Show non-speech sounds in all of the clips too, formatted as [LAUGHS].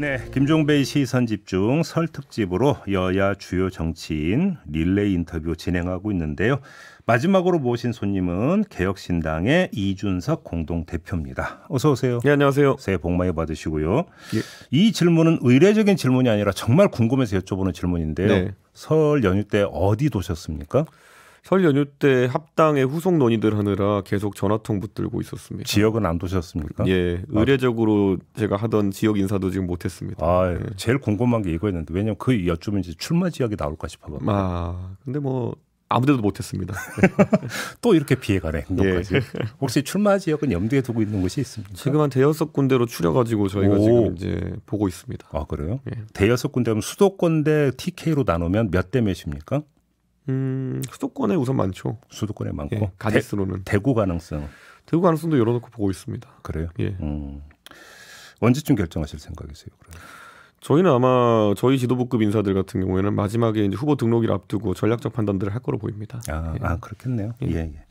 네, 김종배의 시선 집중 설 특집으로 여야 주요 정치인 릴레이 인터뷰 진행하고 있는데요. 마지막으로 모신 손님은 개혁신당의 이준석 공동 대표입니다. 어서 오세요. 네, 안녕하세요. 새해 복 많이 받으시고요. 예. 이 질문은 의례적인 질문이 아니라 정말 궁금해서 여쭤보는 질문인데요. 네. 설 연휴 때 어디 도셨습니까? 설 연휴 때 합당의 후속 논의들 하느라 계속 전화통 붙들고 있었습니다. 지역은 안 도셨습니까? 예, 아. 의례적으로 아. 제가 하던 지역 인사도 지금 못했습니다. 아, 예. 제일 궁금한 게 이거였는데 왜냐면 그 여쭈면 이제 출마 지역이 나올까 싶어서. 아, 근데 뭐 아무데도 못했습니다. [LAUGHS] 또 이렇게 피해가네 행 예. 혹시 출마 지역은 염두에 두고 있는 곳이 있습니까? 지금 한 대여섯 군데로 추려가지고 저희가 오. 지금 이제 보고 있습니다. 아 그래요? 예. 대여섯 군데면 수도권대 TK로 나누면 몇 대 몇입니까? 음, 수도권에 우선 많죠. 수도권에 많고 예, 가짓수로는 대, 구 가능성. 대구 가능성도 열어놓고 보고 있습니다. 그래요? 예. 음. 언제쯤 결정하실 생각이세요? 그러면? 저희는 아마 저희 지도부급 인사들 같은 경우에는 마지막에 이제 후보 등록일 앞두고 전략적 판단들을 할 거로 보입니다. 아, 예. 아 그렇겠네요. 예. 예. 예.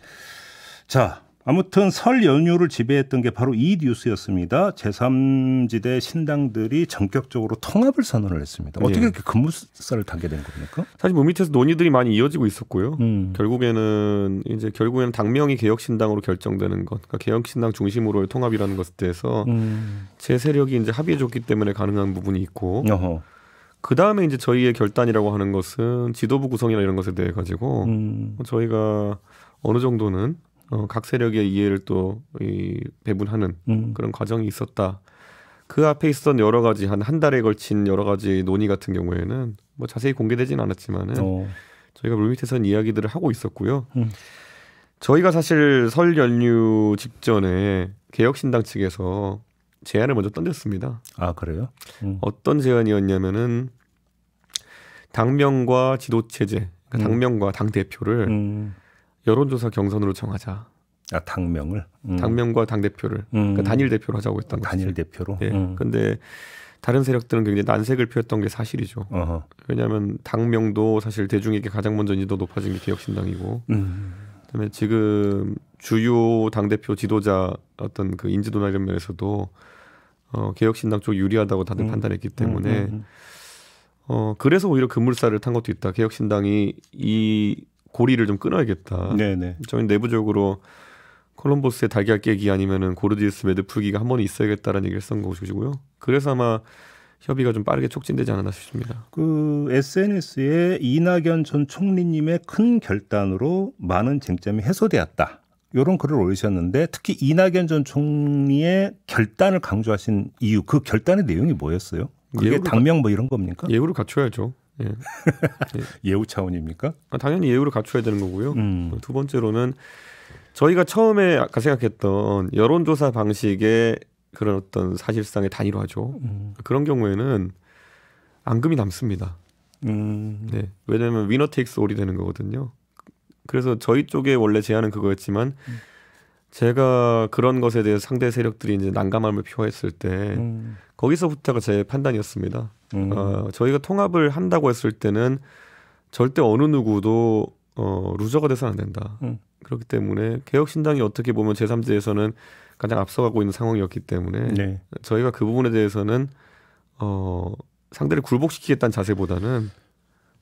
자, 아무튼 설 연휴를 지배했던 게 바로 이 뉴스였습니다. 제3지대 신당들이 전격적으로 통합을 선언을 했습니다. 어떻게 예. 이렇게 근무살을 타게 된 겁니까? 사실 뭐 밑에서 논의들이 많이 이어지고 있었고요. 음. 결국에는 이제 결국에는 당명이 개혁신당으로 결정되는 것, 그러니까 개혁신당 중심으로의 통합이라는 것에 대해서 음. 제 세력이 이제 합의해줬기 때문에 가능한 부분이 있고. 어허. 그 다음에 이제 저희의 결단이라고 하는 것은 지도부 구성이나 이런 것에 대해 가지고 음. 저희가 어느 정도는 어, 각 세력의 이해를 또 이, 배분하는 음. 그런 과정이 있었다. 그 앞에 있었던 여러 가지 한 한 달에 걸친 여러 가지 논의 같은 경우에는 뭐 자세히 공개되지는 않았지만은 어. 저희가 물밑에선 이야기들을 하고 있었고요. 음. 저희가 사실 설 연휴 직전에 개혁신당 측에서 제안을 먼저 던졌습니다. 아 그래요? 음. 어떤 제안이었냐면은 당명과 지도체제, 그러니까 음. 당명과 당 대표를 음. 여론조사 경선으로 정하자. 아 당명을 음. 당명과 당 대표를 그러니까 음. 그러니까 단일 대표로 하자고 했던 거죠. 단일 대표로. 예. 음. 근데 다른 세력들은 굉장히 난색을 피웠던 게 사실이죠. 어허. 왜냐하면 당명도 사실 대중에게 가장 먼저 인지도 높아진 게 개혁신당이고, 음. 그다음에 지금 주요 당 대표 지도자 어떤 그 인지도나 이런 면에서도 어, 개혁신당 쪽 유리하다고 다들 음. 판단했기 때문에. 음, 음, 어 그래서 오히려 그물살을탄 것도 있다. 개혁신당이 이 고리를 좀 끊어야겠다. 네네. 저희 내부적으로 콜럼버스의 달걀 깨기 아니면은 고르디우스 매드풀기가 한 번 있어야겠다라는 얘기를 쓴 것이고요. 그래서 아마 협의가 좀 빠르게 촉진되지 않았나 싶습니다. 그 SNS에 이낙연 전 총리님의 큰 결단으로 많은 쟁점이 해소되었다. 이런 글을 올리셨는데 특히 이낙연 전 총리의 결단을 강조하신 이유, 그 결단의 내용이 뭐였어요? 그게 당명 뭐 이런 겁니까? 예우를 갖춰야죠. 예. [LAUGHS] 예우 차원입니까? 아, 당연히 예우를 갖춰야 되는 거고요. 음. 두 번째로는 저희가 처음에 아까 생각했던 여론조사 방식의 그런 어떤 사실상의 단일화죠. 음. 그런 경우에는 앙금이 남습니다. 음. 네. 왜냐하면 위너 테이크스 올이 되는 거거든요. 그래서 저희 쪽에 원래 제안은 그거였지만 음. 제가 그런 것에 대해서 상대 세력들이 이제 난감함을 표했을 때 음. 거기서부터가 제 판단이었습니다. 음. 어, 저희가 통합을 한다고 했을 때는 절대 어느 누구도 어, 루저가 돼서는 안 된다. 음. 그렇기 때문에 개혁신당이 어떻게 보면 제3지에서는 가장 앞서가고 있는 상황이었기 때문에 네. 저희가 그 부분에 대해서는 어, 상대를 굴복시키겠다는 자세보다는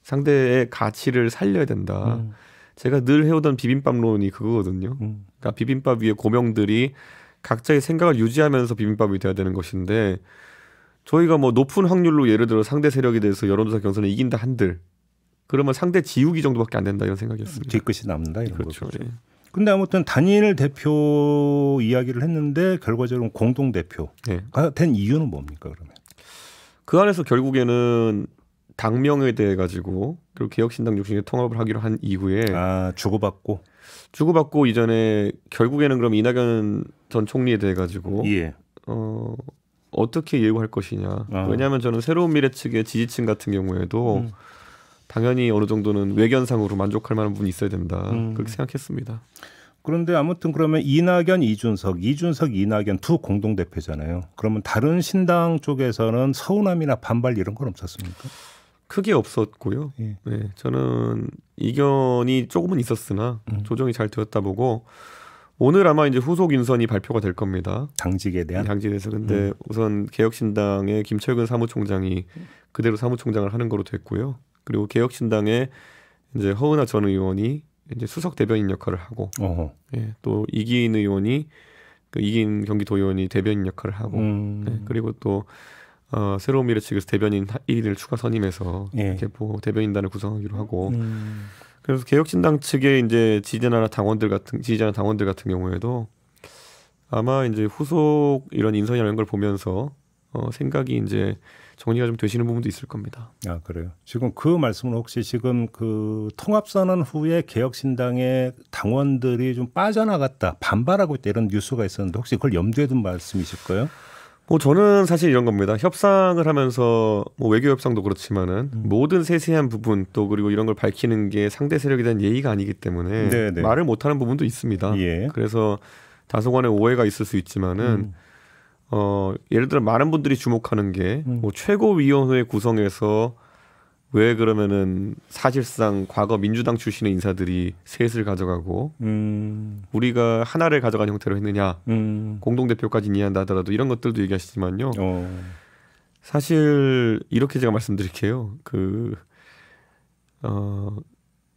상대의 가치를 살려야 된다. 음. 제가 늘 해오던 비빔밥론이 그거거든요. 음. 그러니까 비빔밥 위에 고명들이 각자의 생각을 유지하면서 비빔밥이 돼야 되는 것인데 저희가 뭐 높은 확률로 예를 들어 상대 세력에 대해서 여론조사 경선을 이긴다 한들 그러면 상대 지우기 정도밖에 안 된다 이런 생각이었습니다. 뒤끝이 남는다 이런 그렇죠. 거죠. 예. 근데 아무튼 단일 대표 이야기를 했는데 결과적으로 공동 대표가 예. 된 이유는 뭡니까 그러면? 그 안에서 결국에는 당명에 대해 가지고 그리고 개혁신당 중심의 통합을 하기로 한 이후에 아 주고받고 주고받고 이전에 결국에는 그럼 이낙연 전 총리에 대해 가지고 예. 어 어떻게 예고할 것이냐 아. 왜냐하면 저는 새로운 미래 측의 지지층 같은 경우에도 음. 당연히 어느 정도는 외견상으로 만족할 만한 분이 있어야 된다 음. 그렇게 생각했습니다. 그런데 아무튼 그러면 이낙연, 이준석, 이준석, 이낙연 두 공동 대표잖아요. 그러면 다른 신당 쪽에서는 서운함이나 반발 이런 건 없었습니까? 크게 없었고요. 예. 네, 저는 이견이 조금은 있었으나 음. 조정이 잘 되었다 보고 오늘 아마 이제 후속 인선이 발표가 될 겁니다. 당직에 대한 네, 당직에 대해서 근데 음. 우선 개혁신당의 김철근 사무총장이 그대로 사무총장을 하는 거로 됐고요. 그리고 개혁신당의 이제 허은하 전 의원이 이제 수석 대변인 역할을 하고 예, 또 이기인 의원이 그 이기인 경기도의원이 대변인 역할을 하고 음. 예, 그리고 또 어, 새로운 미래측에서 대변인 1인을 추가 선임해서 예. 개포 뭐 대변인단을 구성하기로 하고 음. 그래서 개혁신당 측의 이제 지지자나 당원들 같은 지지자나 당원들 같은 경우에도 아마 이제 후속 이런 인선이나 런걸 보면서 어, 생각이 이제 정리가 좀 되시는 부분도 있을 겁니다. 아 그래요. 지금 그 말씀은 혹시 지금 그 통합선언 후에 개혁신당의 당원들이 좀 빠져나갔다 반발하고 있다 이런 뉴스가 있었는데 혹시 그걸 염두에 둔 말씀이실까요? 뭐 저는 사실 이런 겁니다. 협상을 하면서 뭐 외교 협상도 그렇지만은 음. 모든 세세한 부분 또 그리고 이런 걸 밝히는 게 상대 세력에 대한 예의가 아니기 때문에 네네. 네. 말을 못하는 부분도 있습니다. 예. 그래서 다소간의 오해가 있을 수 있지만은 음. 어 예를 들어 많은 분들이 주목하는 게뭐 음. 뭐 최고위원회 구성에서 왜 그러면은 사실상 과거 민주당 출신의 인사들이 셋을 가져가고 음. 우리가 하나를 가져간 형태로 했느냐 음. 공동대표까지는 이해한다 하더라도 이런 것들도 얘기하시지만요 어. 사실 이렇게 제가 말씀드릴게요 그 어,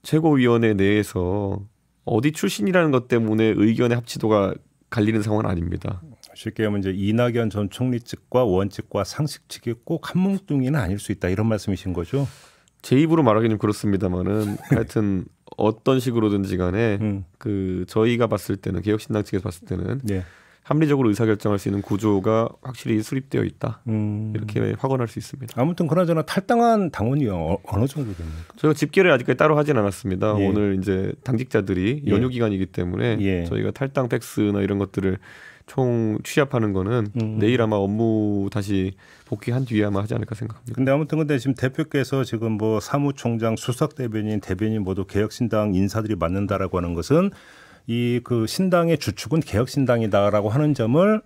최고위원회 내에서 어디 출신이라는 것 때문에 의견의 합치도가 갈리는 상황은 아닙니다. 쉽게 하면 이제 이낙연 전 총리 측과 원측과 상식 측이 꼭한 뭉뚱이는 아닐 수 있다 이런 말씀이신 거죠? 제 입으로 말하기는 그렇습니다만은 [LAUGHS] 하여튼 어떤 식으로든지 간에 음. 그 저희가 봤을 때는 개혁신당 측에서 봤을 때는 예. 합리적으로 의사결정할 수 있는 구조가 확실히 수립되어 있다 음. 이렇게 확언할 수 있습니다. 아무튼 그나저나 탈당한 당원이 어, 어느 정도 됩니까? 저희가 집계를 아직까지 따로 하진 않았습니다. 예. 오늘 이제 당직자들이 예. 연휴 기간이기 때문에 예. 저희가 탈당 팩스나 이런 것들을 총 취합하는 거는 음. 내일 아마 업무 다시 복귀한 뒤에 아마 하지 않을까 생각합니다. 근데 아무튼 근데 지금 대표께서 지금 뭐 사무총장, 수석 대변인, 대변인 모두 개혁신당 인사들이 맞는다라고 하는 것은 이 그 신당의 주축은 개혁신당이다라고 하는 점을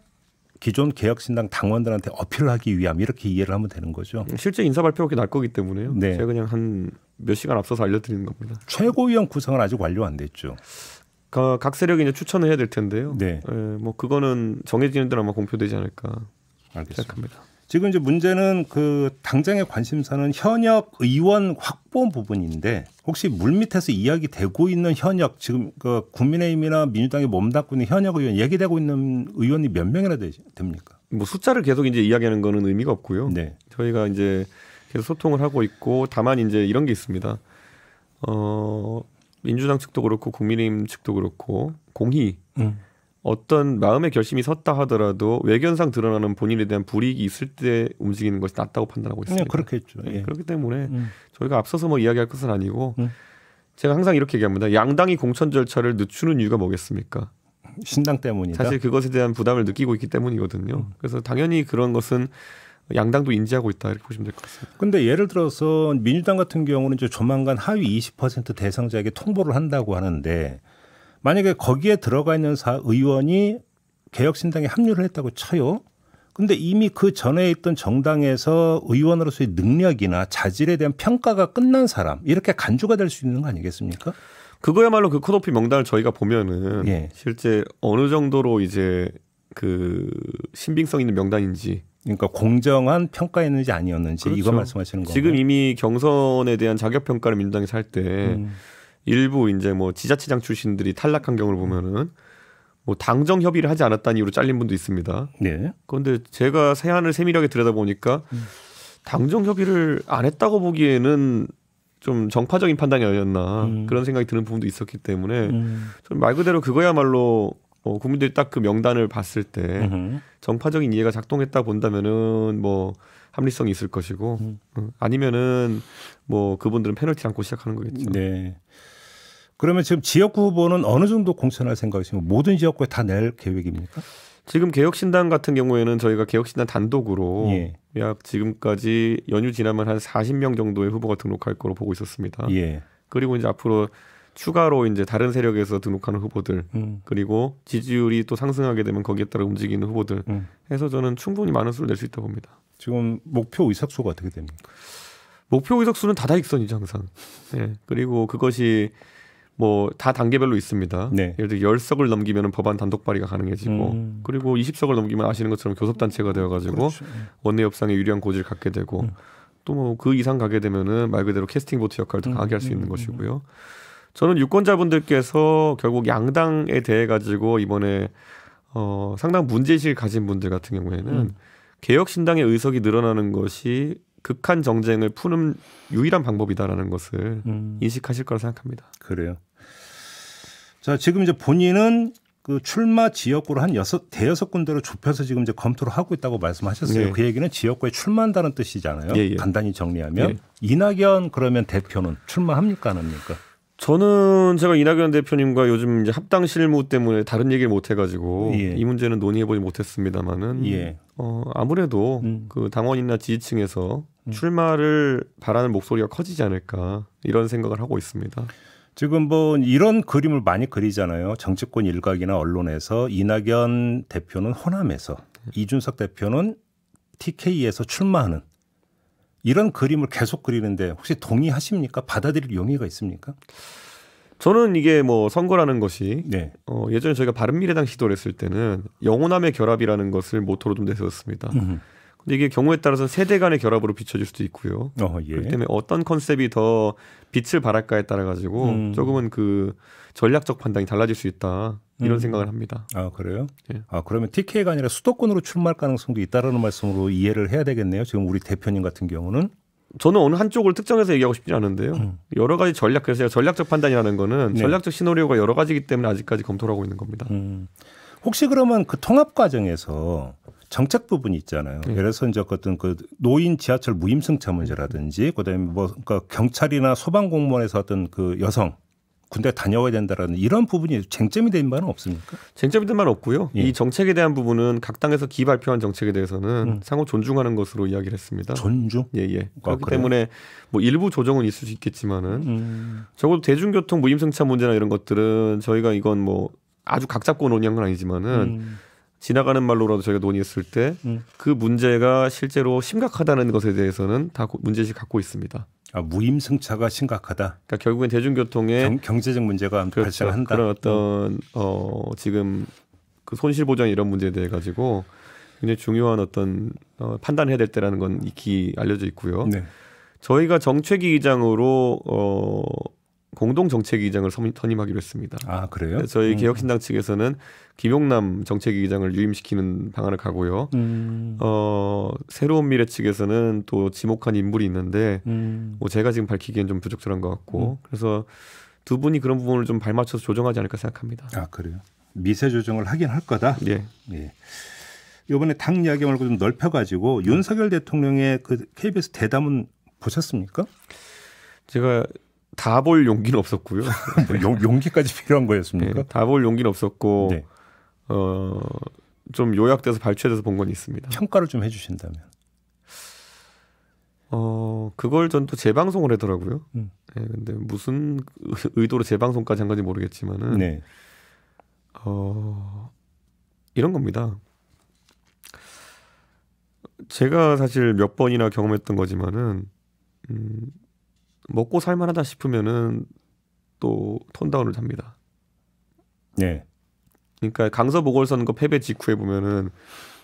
기존 개혁신당 당원들한테 어필하기 위함 이렇게 이해를 하면 되는 거죠. 실제 인사 발표가 날 거기 때문에요. 네. 제가 그냥 한 몇 시간 앞서서 알려드리는 겁니다. 최고위원 구성은 아직 완료 안 됐죠. 각 세력이 이제 추천을 해야 될 텐데요. 네. 예, 뭐 그거는 정해지는 대로 아마 공표되지 않을까 알겠습니다. 생각합니다. 지금 이제 문제는 그 당장의 관심사는 현역 의원 확보 부분인데 혹시 물밑에서 이야기되고 있는 현역 지금 그 국민의힘이나 민주당이 몸담고 있는 현역 의원 얘기되고 있는 의원이 몇 명이나 되, 됩니까? 뭐 숫자를 계속 이제 이야기하는 거는 의미가 없고요. 네. 저희가 이제 계속 소통을 하고 있고 다만 이제 이런 게 있습니다. 어 민주당 측도 그렇고 국민의힘 측도 그렇고 공히 음. 어떤 마음의 결심이 섰다 하더라도 외견상 드러나는 본인에 대한 불이익이 있을 때 움직이는 것이 낫다고 판단하고 네, 있습니다. 네, 그렇겠죠. 예. 그렇기 때문에 음. 저희가 앞서서 뭐 이야기할 것은 아니고 음. 제가 항상 이렇게 얘기합니다. 양당이 공천 절차를 늦추는 이유가 뭐겠습니까? 신당 때문이다. 사실 그것에 대한 부담을 느끼고 있기 때문이거든요. 음. 그래서 당연히 그런 것은 양당도 인지하고 있다 이렇게 보시면 될 것 같습니다. 근데 예를 들어서 민주당 같은 경우는 이제 조만간 하위 20% 대상자에게 통보를 한다고 하는데 만약에 거기에 들어가 있는 사 의원이 개혁신당에 합류를 했다고 쳐요. 근데 이미 그 전에 있던 정당에서 의원으로서의 능력이나 자질에 대한 평가가 끝난 사람 이렇게 간주가 될 수 있는 거 아니겠습니까? 그거야말로 그코오피 명단을 저희가 보면은 예. 실제 어느 정도로 이제 그 신빙성 있는 명단인지 그러니까 공정한 평가였는지 아니었는지 그렇죠. 이거 말씀하시는 거예요. 지금 이미 경선에 대한 자격 평가를 민당에서때 음. 일부 이제 뭐 지자체장 출신들이 탈락한 경우를 보면은 뭐 당정 협의를 하지 않았다는 이유로 잘린 분도 있습니다. 네. 그런데 제가 세안을 세밀하게 들여다보니까 당정 협의를 안 했다고 보기에는 좀 정파적인 판단이 아니었나 음. 그런 생각이 드는 부분도 있었기 때문에 음. 말 그대로 그거야말로 어, 국민들이 딱 그 명단을 봤을 때 정파적인 이해가 작동했다 본다면은 뭐 합리성이 있을 것이고 음. 아니면은 뭐 그분들은 페널티 안고 시작하는 거겠죠. 네. 그러면 지금 지역구 후보는 어느 정도 공천할 생각이시면 모든 지역구에 다 낼 계획입니까? 지금 개혁신당 같은 경우에는 저희가 개혁신당 단독으로 예. 약 지금까지 연휴 지나면 한 40명 정도의 후보가 등록할 거로 보고 있었습니다. 예. 그리고 이제 앞으로 추가로 이제 다른 세력에서 등록하는 후보들 음. 그리고 지지율이 또 상승하게 되면 거기에 따라 움직이는 후보들 음. 해서 저는 충분히 많은 수를 낼 수 있다고 봅니다. 지금 목표 의석수가 어떻게 됩니까? 목표 의석수는 다다익선이죠 항상. 예. 그리고 그것이 뭐 다 단계별로 있습니다. 네. 예를 들어 열석을 넘기면 법안 단독 발의가 가능해지고 음. 그리고 이십 석을 넘기면 아시는 것처럼 교섭단체가 되어가지고 그렇죠. 음. 원내 협상에 유리한 고지를 갖게 되고 음. 또뭐 그 이상 가게 되면은 말 그대로 캐스팅 보트 역할도 음. 강하게 할 수 있는 것이고요. 저는 유권자분들께서 결국 양당에 대해 가지고 이번에 어, 상당 문제의식을 가진 분들 같은 경우에는 음. 개혁신당의 의석이 늘어나는 것이 극한 정쟁을 푸는 유일한 방법이다라는 것을 음. 인식하실 거라 생각합니다. 그래요. 자, 지금 이제 본인은 그 출마 지역구로한 여섯 대여섯 군데로 좁혀서 지금 이제 검토를 하고 있다고 말씀하셨어요. 예. 그 얘기는 지역구에 출마한다는 뜻이잖아요. 예, 예. 간단히 정리하면 예. 이낙연 그러면 대표는 출마합니까 안 합니까? 저는 제가 이낙연 대표님과 요즘 이제 합당 실무 때문에 다른 얘기를 못 해가지고 예. 이 문제는 논의해보지 못했습니다만은 예. 어, 아무래도 음. 그 당원이나 지지층에서 음. 출마를 바라는 목소리가 커지지 않을까 이런 생각을 하고 있습니다. 지금 뭐 이런 그림을 많이 그리잖아요. 정치권 일각이나 언론에서 이낙연 대표는 호남에서 네. 이준석 대표는 TK에서 출마하는 이런 그림을 계속 그리는데 혹시 동의하십니까? 받아들일 용의가 있습니까? 저는 이게 뭐 선거라는 것이 네. 어, 예전에 저희가 바른미래당 시도를 했을 때는 영호남의 결합이라는 것을 모토로 좀 내세웠습니다. 음흠. 근데 이게 경우에 따라서 세대 간의 결합으로 비춰질 수도 있고요. 어, 예. 그렇기 때문에 어떤 컨셉이 더 빛을 발할까에 따라 가지고 음. 조금은 그 전략적 판단이 달라질 수 있다. 이런 음. 생각을 합니다. 아 그래요? 예. 아 그러면 TK가 아니라 수도권으로 출마할 가능성도 있다라는 말씀으로 이해를 해야 되겠네요. 지금 우리 대표님 같은 경우는 저는 어느 한쪽을 특정해서 얘기하고 싶지 않은데요. 음. 여러 가지 전략 그래서 전략적 판단이라는 거는 네. 전략적 시나리오가 여러 가지이기 때문에 아직까지 검토를 하고 있는 겁니다. 음. 혹시 그러면 그 통합 과정에서 정책 부분이 있잖아요. 예. 예를 들어서 이제 어떤 그 노인 지하철 무임승차 문제라든지 그다음에 뭐 그러니까 경찰이나 소방 공무원에서 어떤 그 여성 군대 다녀와야 된다라는 이런 부분이 쟁점이 된 바는 없습니까? 쟁점이 된 바는 없고요. 예. 이 정책에 대한 부분은 각 당에서 기발표한 정책에 대해서는 음. 상호 존중하는 것으로 이야기를 했습니다. 존중? 예, 예. 아, 그렇기 그 때문에 뭐 일부 조정은 있을 수 있겠지만은 음. 적어도 대중교통 무임승차 문제나 이런 것들은 저희가 이건 뭐 아주 각 잡고 논의한 건 아니지만은 음. 지나가는 말로라도 저희가 논의했을 때그 음. 그 문제가 실제로 심각하다는 것에 대해서는 다문제시 갖고 있습니다. 아, 무임승차가 심각하다. 그러니까 결국엔 대중교통에 경, 제적 문제가 그렇죠. 발생한다. 그런 어떤 어, 지금 그 손실 보장 이런 문제에 대해 가지고 굉장히 중요한 어떤 어, 판단해야 될 때라는 건 익히 알려져 있고요. 네. 저희가 정책위 의장으로 어, 공동 정책위장을 선임하기로 했습니다. 아 그래요? 네, 저희 음. 개혁신당 측에서는 김용남 정책위장을 유임시키는 방안을 가고요. 음. 어 새로운 미래 측에서는 또 지목한 인물이 있는데 음. 뭐 제가 지금 밝히기엔 좀 부적절한 것 같고 음. 그래서 두 분이 그런 부분을 좀 발맞춰서 조정하지 않을까 생각합니다. 아 그래요? 미세 조정을 하긴 할 거다. 예. 예. 이번에 당 이야기 말고 좀 넓혀가지고 윤석열 대통령의 그 KBS 대담은 보셨습니까? 제가 다볼 용기는 없었고요. [LAUGHS] 뭐 용기까지 필요한 거였습니까? 네, 다볼 용기는 없었고 네. 어좀 요약돼서 발췌돼서 본 건 있습니다. 평가를 좀 해주신다면? 어 그걸 전 또 재방송을 하더라고요. 음. 네, 근데 무슨 [LAUGHS] 의도로 재방송까지 한 건지 모르겠지만은 네. 어 이런 겁니다. 제가 사실 몇 번이나 경험했던 거지만은 음, 먹고 살만하다 싶으면은 또 톤다운을 합니다. 네. 그러니까 강서 보궐선거 패배 직후에 보면은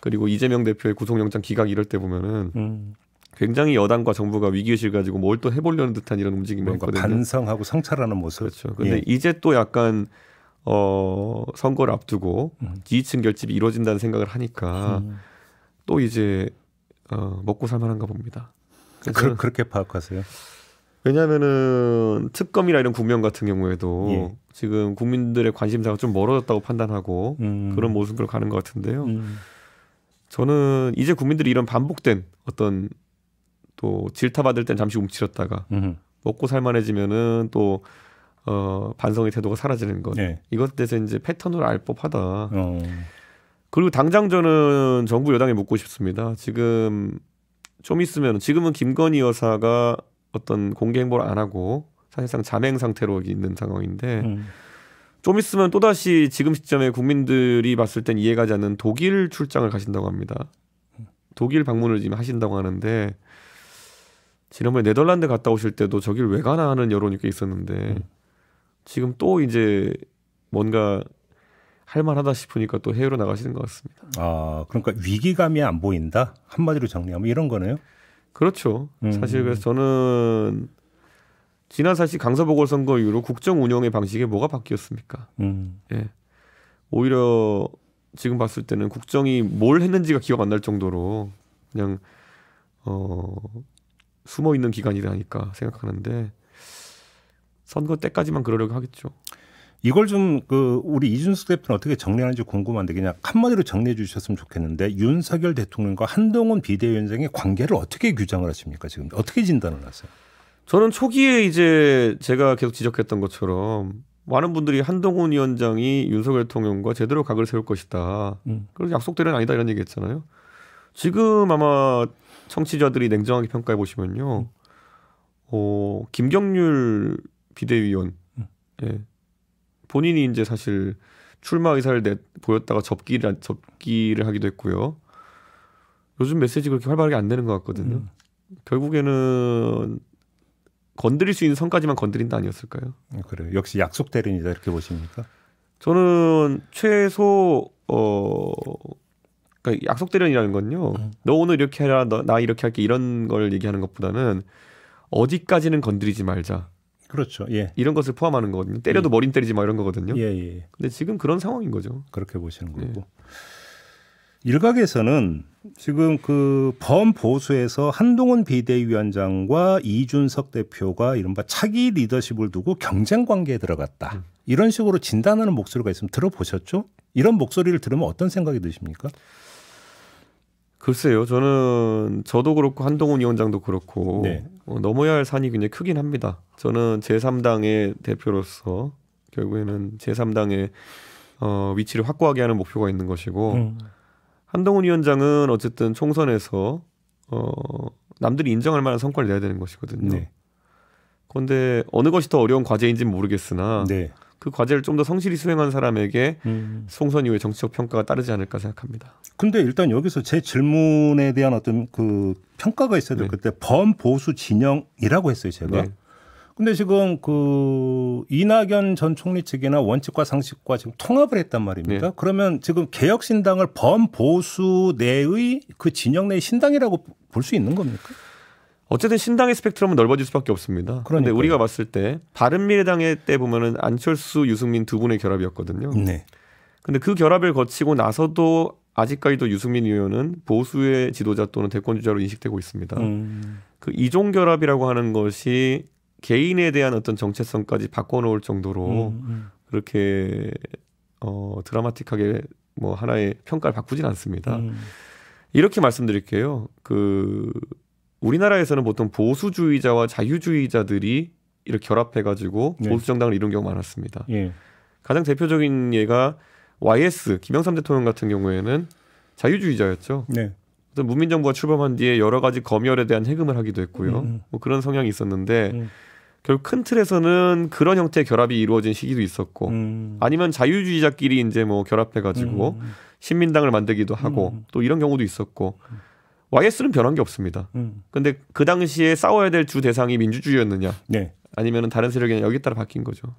그리고 이재명 대표의 구속영장 기각 이럴 때 보면은 음. 굉장히 여당과 정부가 위기의식을 가지고 뭘 또 해보려는 듯한 이런 움직임이 그러 있거든요. 반성하고 성찰하는 모습. 그렇죠. 근데 예. 이제 또 약간 어, 선거를 앞두고 지지층 음. 결집이 이루어진다는 생각을 하니까 음. 또 이제 어, 먹고 살만한가 봅니다. 그, 그렇게 파악하세요? 왜냐하면은 특검이나 이런 국면 같은 경우에도 예. 지금 국민들의 관심사가 좀 멀어졌다고 판단하고 음. 그런 모습으로 가는 것 같은데요. 음. 저는 이제 국민들이 이런 반복된 어떤 또 질타받을 땐 잠시 움츠렸다가 음. 먹고 살만해지면은 또 어, 반성의 태도가 사라지는 것 네. 이것 대해서 이제 패턴을 알 법하다. 어. 그리고 당장 저는 정부 여당에 묻고 싶습니다. 지금 좀 있으면 지금은 김건희 여사가 어떤 공개 행보를 안 하고 사실상 자행 상태로 있는 상황인데 음. 좀 있으면 또다시 지금 시점에 국민들이 봤을 땐 이해가 가지 않는 독일 출장을 가신다고 합니다. 독일 방문을 지금 하신다고 하는데 지난번에 네덜란드 갔다 오실 때도 저길 왜 가나 하는 여론이 꽤 있었는데 음. 지금 또 이제 뭔가 할만하다 싶으니까 또 해외로 나가시는 것 같습니다. 아 그러니까 위기감이 안 보인다 한마디로 정리하면 이런 거네요. 그렇죠. 음. 사실 그래서 저는 지난 사실 강서보궐선거 이후로 국정 운영의 방식에 뭐가 바뀌었습니까? 음. 예. 오히려 지금 봤을 때는 국정이 뭘 했는지가 기억 안 날 정도로 그냥 어 숨어 있는 기간이라니까 생각하는데 선거 때까지만 그러려고 하겠죠. 이걸 좀 그 우리 이준석 대표는 어떻게 정리하는지 궁금한데 그냥 한마디로 정리해 주셨으면 좋겠는데 윤석열 대통령과 한동훈 비대위원장의 관계를 어떻게 규정을 하십니까 지금 어떻게 진단을 하세요? 저는 초기에 이제 제가 계속 지적했던 것처럼 많은 분들이 한동훈 위원장이 윤석열 대통령과 제대로 각을 세울 것이다. 음. 그래서 약속대로는 아니다 이런 얘기했잖아요. 지금 아마 청취자들이 냉정하게 평가해 보시면요, 음. 어, 김경률 비대위원 음. 예. 본인이 이제 사실 출마 의사를 내, 보였다가 접기를 접기를 하기도 했고요. 요즘 메시지 그렇게 활발하게 안내는것 같거든요. 음. 결국에는 건드릴 수 있는 선까지만 건드린다 아니었을까요? 어, 그래요. 역시 약속 대리인이다 이렇게 보십니까? 저는 최소 어 그러니까 약속 대련이라는 건요. 음. 너 오늘 이렇게 해라, 너, 나 이렇게 할게 이런 걸 얘기하는 것보다는 어디까지는 건드리지 말자. 그렇죠. 예. 이런 것을 포함하는 거거든요. 때려도 예. 머리 때리지 마 이런 거거든요. 예, 예. 근데 지금 그런 상황인 거죠. 그렇게 보시는 네. 거고. 일각에서는 지금 그 범보수에서 한동훈 비대위원장과 이준석 대표가 이른바 차기 리더십을 두고 경쟁 관계에 들어갔다. 음. 이런 식으로 진단하는 목소리가 있으면 들어보셨죠? 이런 목소리를 들으면 어떤 생각이 드십니까? 글쎄요, 저는 저도 그렇고 한동훈 위원장도 그렇고 네. 어, 넘어야 할 산이 굉장히 크긴 합니다. 저는 제3당의 대표로서 결국에는 제3당의 어, 위치를 확고하게 하는 목표가 있는 것이고 음. 한동훈 위원장은 어쨌든 총선에서 어, 남들이 인정할 만한 성과를 내야 되는 것이거든요. 네. 그런데 어느 것이 더 어려운 과제인지는 모르겠으나 네. 그 과제를 좀 더 성실히 수행한 사람에게 음. 총선 이후의 정치적 평가가 따르지 않을까 생각합니다. 근데 일단 여기서 제 질문에 대한 어떤 그 평가가 있어야 될 네. 그때 범보수 진영이라고 했어요 제가. 네. 근데 지금 그 이낙연 전 총리 측이나 원칙과 상식과 지금 통합을 했단 말입니다. 네. 그러면 지금 개혁신당을 범보수 내의 그 진영 내 신당이라고 볼 수 있는 겁니까? 어쨌든 신당의 스펙트럼은 넓어질 수밖에 없습니다. 그런데 우리가 봤을 때 바른미래당의 때 보면은 안철수, 유승민 두 분의 결합이었거든요. 네. 근데 그 결합을 거치고 나서도 아직까지도 유승민 의원은 보수의 지도자 또는 대권 주자로 인식되고 있습니다. 음. 그 이종 결합이라고 하는 것이 개인에 대한 어떤 정체성까지 바꿔놓을 정도로 음, 음. 그렇게 어 드라마틱하게 뭐 하나의 평가를 바꾸진 않습니다. 음. 이렇게 말씀드릴게요. 그 우리나라에서는 보통 보수주의자와 자유주의자들이 이렇게 결합해가지고 네. 보수 정당을 이룬 경우 가 많았습니다. 예. 가장 대표적인 예가 YS 김영삼 대통령 같은 경우에는 자유주의자였죠. 네. 문민 정부가 출범한 뒤에 여러 가지 검열에 대한 해금을 하기도 했고요. 음, 음. 뭐 그런 성향이 있었는데 음. 결국 큰 틀에서는 그런 형태의 결합이 이루어진 시기도 있었고 음. 아니면 자유주의자끼리 이제 뭐 결합해가지고 음, 음. 신민당을 만들기도 하고 또 이런 경우도 있었고. YS는 변한 게 없습니다. 음. 근데 그 당시에 싸워야 될 주 대상이 민주주의였느냐? 네. 아니면 다른 세력이냐 여기에 따라 바뀐 거죠.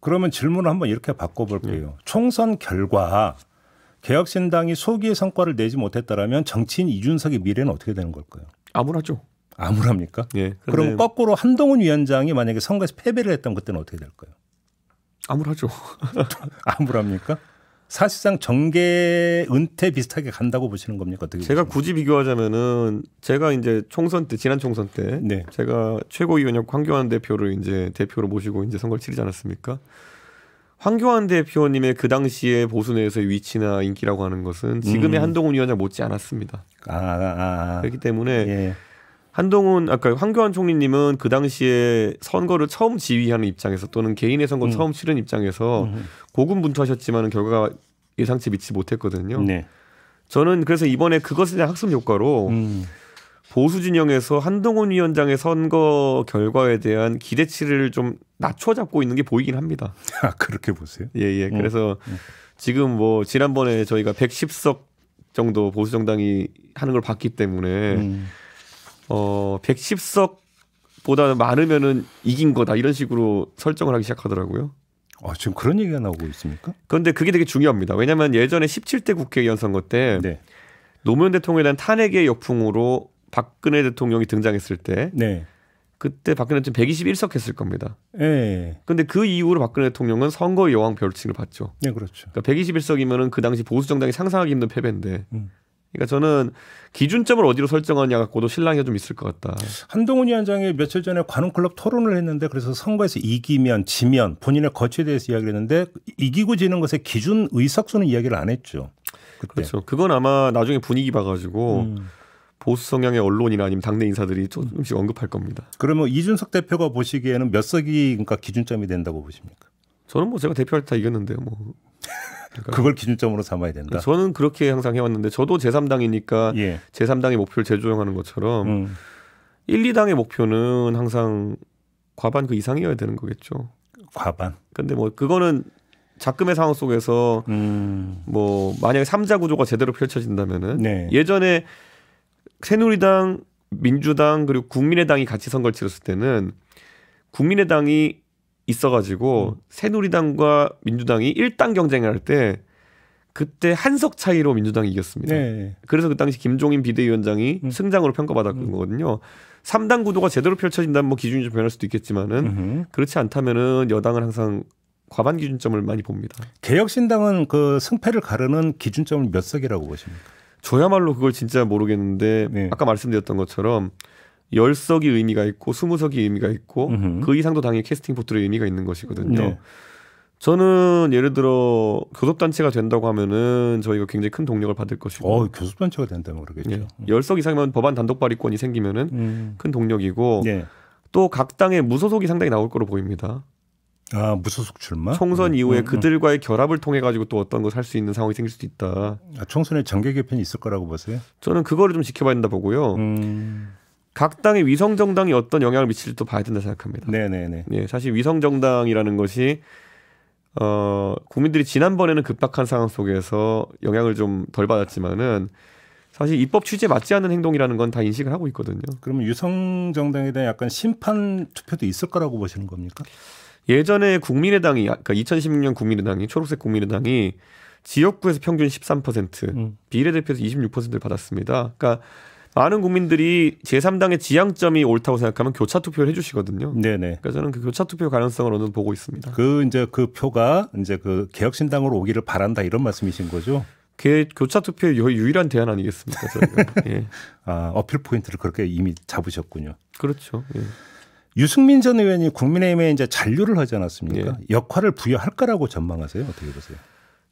그러면 질문을 한번 이렇게 바꿔볼게요. 네. 총선 결과 개혁신당이 소기의 성과를 내지 못했다라면 정치인 이준석의 미래는 어떻게 되는 걸까요? 암울하죠. 암울합니까? 예. 그럼 거꾸로 한동훈 위원장이 만약에 선거에서 패배를 했던 그때는 어떻게 될까요? 암울하죠. [LAUGHS] 암울합니까? 사실상 정계 은퇴 비슷하게 간다고 보시는 겁니까? 어떻게 제가 보시면? 굳이 비교하자면은 제가 이제 총선 때 지난 총선 때 네. 제가 최고위원역 황교안 대표를 이제 대표로 모시고 이제 선거를 치르지 않았습니까? 황교안 대표님의 그 당시에 보수 내에서의 위치나 인기라고 하는 것은 지금의 음. 한동훈 위원장 못지 않았습니다. 아, 아, 아. 그렇기 때문에 예. 한동훈 아까 황교안 총리님은 그 당시에 선거를 처음 지휘하는 입장에서 또는 개인의 선거 음. 처음 치른 입장에서 음. 고군분투하셨지만 결과가 예상치 미치 못했거든요. 네. 저는 그래서 이번에 그것에 대한 학습 효과로 음. 보수 진영에서 한동훈 위원장의 선거 결과에 대한 기대치를 좀 낮춰잡고 있는 게 보이긴 합니다. 아, 그렇게 보세요? 예, 예. 음. 그래서 음. 지금 뭐 지난번에 저희가 110석 정도 보수 정당이 하는 걸 봤기 때문에 음. 어 110석보다 많으면은 이긴 거다 이런 식으로 설정을 하기 시작하더라고요. 아, 지금 그런 얘기가 나오고 있습니까? 그런데 그게 되게 중요합니다. 왜냐하면 예전에 17대 국회의원 선거 때 네. 노무현 대통령에 대한 탄핵의 역풍으로 박근혜 대통령이 등장했을 때 네. 그때 박근혜 대통령 121석 했을 겁니다. 예. 근데 그 이후로 박근혜 대통령은 선거 여왕 별칭을 받죠. 네, 그렇죠. 그러니까 121석이면은 그 당시 보수 정당이 상상하기 힘든 패배인데 음. 그러니까 저는 기준점을 어디로 설정하냐 갖고도 실랑이가좀 있을 것 같다. 한동훈 위원장이 며칠 전에 관훈클럽 토론을 했는데 그래서 선거에서 이기면 지면 본인의 거취에 대해서 이야기를 했는데 이기고 지는 것의 기준 의석수는 이야기를 안 했죠. 그때. 그렇죠. 그건 아마 나중에 분위기 봐가지고 음. 보수 성향의 언론이나 아니면 당내 인사들이 조금씩 언급할 겁니다. 그러면 이준석 대표가 보시기에는 몇 석이 그러니까 기준점이 된다고 보십니까? 저는 뭐 제가 대표할 때 이겼는데요. 뭐 [LAUGHS] 그러니까 그걸 기준점으로 삼아야 된다. 그러니까 저는 그렇게 항상 해왔는데 저도 제3당이니까 예. 제3당의 목표를 재조정하는 것처럼 음. 1, 2당의 목표는 항상 과반 그 이상이어야 되는 거겠죠. 과반. 근데 뭐 그거는 작금의 상황 속에서 음. 뭐 만약에 3자 구조가 제대로 펼쳐진다면은 네. 예전에 새누리당, 민주당 그리고 국민의당이 같이 선거를 치렀을 때는 국민의당이 있어가지고 음. 새누리당과 민주당이 1당 경쟁을 할 때 그때 한석 차이로 민주당이 이겼습니다. 네. 그래서 그 당시 김종인 비대위원장이 음. 승장으로 평가받았던 음. 거거든요. 3당 구도가 제대로 펼쳐진다면 뭐 기준이 좀 변할 수도 있겠지만은 음 그렇지 않다면은 여당은 항상 과반 기준점을 많이 봅니다. 개혁신당은 그 승패를 가르는 기준점을 몇 석이라고 보십니까? 저야말로 그걸 진짜 모르겠는데 네. 아까 말씀드렸던 것처럼 열석이 의미가 있고 스무석이 의미가 있고 으흠. 그 이상도 당연히 캐스팅 보트로 의미가 있는 것이거든요. 네. 저는 예를 들어 교섭단체가 된다고 하면은 저희가 굉장히 큰 동력을 받을 것이고. 어, 교섭단체가 된다면 뭐 그러겠죠. 네. 열석 이상이면 법안 단독 발의권이 생기면은 음. 큰 동력이고 예. 네. 또각 당의 무소속이 상당히 나올 거로 보입니다. 아 무소속 출마? 총선 음, 이후에 음, 음. 그들과의 결합을 통해 가지고 또 어떤 걸을할수 있는 상황이 생길 수도 있다. 아, 총선에 정계 개편이 있을 거라고 보세요? 저는 그거를 좀 지켜봐야 된다 보고요. 음. 각 당의 위성 정당이 어떤 영향을 미칠지 또 봐야 된다 생각합니다. 네네네. 예, 사실 위성 정당이라는 것이 어 국민들이 지난번에는 급박한 상황 속에서 영향을 좀 덜 받았지만은 사실 입법 취지에 맞지 않는 행동이라는 건 다 인식을 하고 있거든요. 그러면 유성 정당에 대한 약간 심판 투표도 있을 거라고 보시는 겁니까? 예전에 국민의당이 그러니까 2016년 국민의당이 초록색 국민의당이 지역구에서 평균 13%, 음. 비례대표에서 26%를 받았습니다. 그러니까 많은 국민들이 제3당의 지향점이 옳다고 생각하면 교차 투표를 해주시거든요. 네네. 네. 그러니까 저는 그 교차 투표 가능성을 오늘 보고 있습니다. 그 이제 그 표가 이제 그 개혁신당으로 오기를 바란다 이런 말씀이신 거죠? 그 교차 투표의 유일한 대안 아니겠습니까? [LAUGHS] 예. 아 어필 포인트를 그렇게 이미 잡으셨군요. 그렇죠. 예. 유승민 전 의원이 국민의힘에 이제 잔류를 하지 않았습니까? 예. 역할을 부여할 거라고 전망하세요? 어떻게 보세요?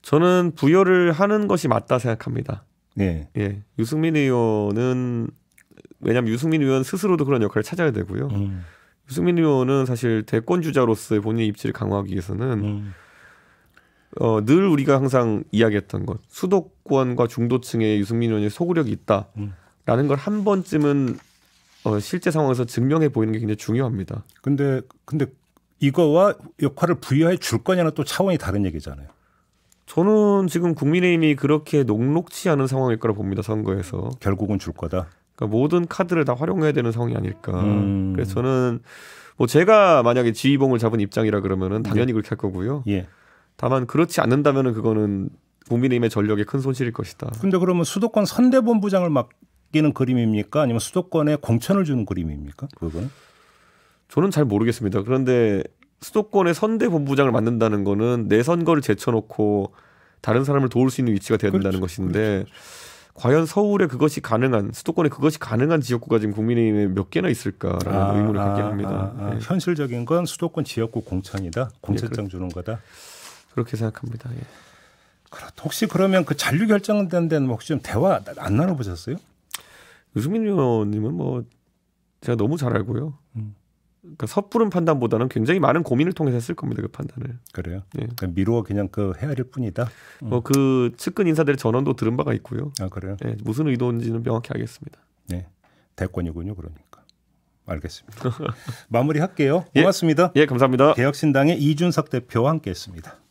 저는 부여를 하는 것이 맞다 생각합니다. 예. 예. 유승민 의원은 왜냐하면 유승민 의원 스스로도 그런 역할을 찾아야 되고요. 음. 유승민 의원은 사실 대권 주자로서의 본인의 입지를 강화하기 위해서는 음. 어, 늘 우리가 항상 이야기했던 것 수도권과 중도층의 유승민 의원의 소구력이 있다라는 음. 걸한 번쯤은 어, 실제 상황에서 증명해 보이는 게 굉장히 중요합니다. 근데 근데 이거와 역할을 부여해 줄 거냐는 또 차원이 다른 얘기잖아요. 저는 지금 국민의힘이 그렇게 녹록치 않은 상황일 거라 봅니다 선거에서 결국은 줄 거다. 그러니까 모든 카드를 다 활용해야 되는 상황이 아닐까. 음. 그래서 저는 뭐 제가 만약에 지휘봉을 잡은 입장이라 그러면은 당연히 네. 그렇게 할 거고요. 예. 다만 그렇지 않는다면은 그거는 국민의힘의 전력에 큰 손실일 것이다. 근데 그러면 수도권 선대본부장을 맡기는 그림입니까? 아니면 수도권에 공천을 주는 그림입니까? 그건 저는 잘 모르겠습니다. 그런데 수도권의 선대 본부장을 만든다는 거는 내 선거를 제쳐놓고 다른 사람을 도울 수 있는 위치가 된다는 그렇죠, 것인데 그렇죠, 그렇죠. 과연 서울에 그것이 가능한 수도권에 그것이 가능한 지역구가 지금 국민의힘에 몇 개나 있을까라는 아, 의문을 아, 갖게 합니다. 아, 아, 예. 현실적인 건 수도권 지역구 공천이다. 공천장 예, 주는 거다. 그렇게 생각합니다. 예. 혹시 그러면 그 잔류 결정된 데는 혹시 좀 대화 안 나눠보셨어요? 유승민 의원님은 뭐 제가 너무 잘 알고요. 음. 그 섣부른 판단보다는 굉장히 많은 고민을 통해서 했을 겁니다 그 판단을. 그래요. 예. 그러 그러니까 미루어 그냥 그 헤아릴 뿐이다. 음. 뭐그 측근 인사들 전원도 들은 바가 있고요. 아 그래요. 예, 무슨 의도인지는 명확히 알겠습니다. 네, 대권이군요 그러니까. 알겠습니다. [LAUGHS] 마무리할게요. 예. 고맙습니다. 예, 예 감사합니다. 개혁신당의 이준석 대표와 함께했습니다.